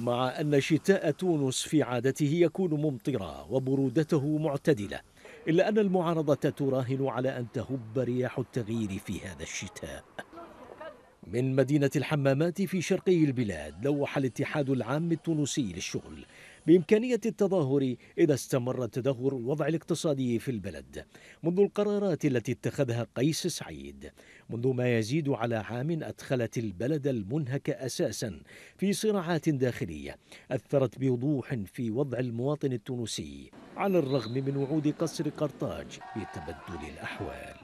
مع أن شتاء تونس في عادته يكون ممطرا وبرودته معتدلة إلا أن المعارضة تراهن على أن تهب رياح التغيير في هذا الشتاء من مدينة الحمامات في شرقي البلاد لوح الاتحاد العام التونسي للشغل بإمكانية التظاهر إذا استمر تدهور الوضع الاقتصادي في البلد منذ القرارات التي اتخذها قيس سعيد منذ ما يزيد على عام أدخلت البلد المنهك أساسا في صراعات داخلية أثرت بوضوح في وضع المواطن التونسي على الرغم من وعود قصر قرطاج بتبدل الأحوال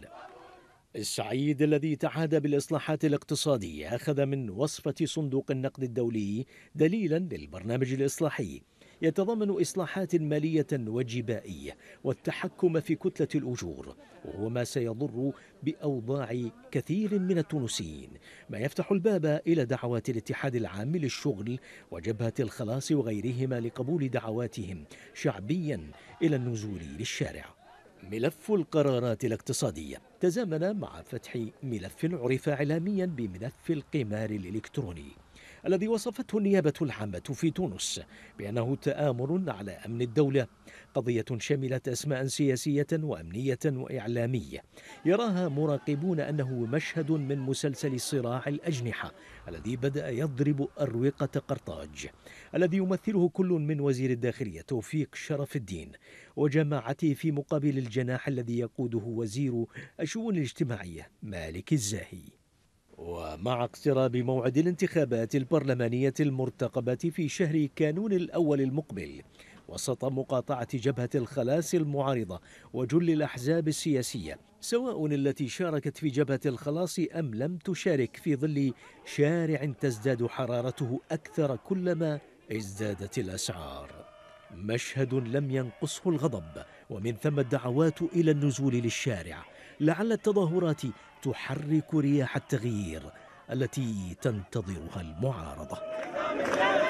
السعيد الذي تعهد بالإصلاحات الاقتصادية أخذ من وصفة صندوق النقد الدولي دليلا للبرنامج الإصلاحي يتضمن إصلاحات مالية وجبائية والتحكم في كتلة الأجور وهو ما سيضر بأوضاع كثير من التونسيين ما يفتح الباب إلى دعوات الاتحاد العام للشغل وجبهة الخلاص وغيرهما لقبول دعواتهم شعبيا إلى النزول للشارع ملف القرارات الاقتصادية تزامن مع فتح ملف عرف إعلاميا بملف القمار الإلكتروني الذي وصفته النيابة العامة في تونس بأنه تآمر على أمن الدولة قضية شملت أسماء سياسية وأمنية وإعلامية يراها مراقبون أنه مشهد من مسلسل صراع الأجنحة الذي بدأ يضرب أروقة قرطاج الذي يمثله كل من وزير الداخلية توفيق شرف الدين وجماعته في مقابل الجناح الذي يقوده وزير الشؤون الاجتماعية مالك الزاهي ومع اقتراب موعد الانتخابات البرلمانية المرتقبة في شهر كانون الأول المقبل وسط مقاطعة جبهة الخلاص المعارضة وجل الأحزاب السياسية سواء التي شاركت في جبهة الخلاص أم لم تشارك في ظل شارع تزداد حرارته أكثر كلما ازدادت الأسعار مشهد لم ينقصه الغضب ومن ثم الدعوات الى النزول للشارع لعل التظاهرات تحرك رياح التغيير التي تنتظرها المعارضه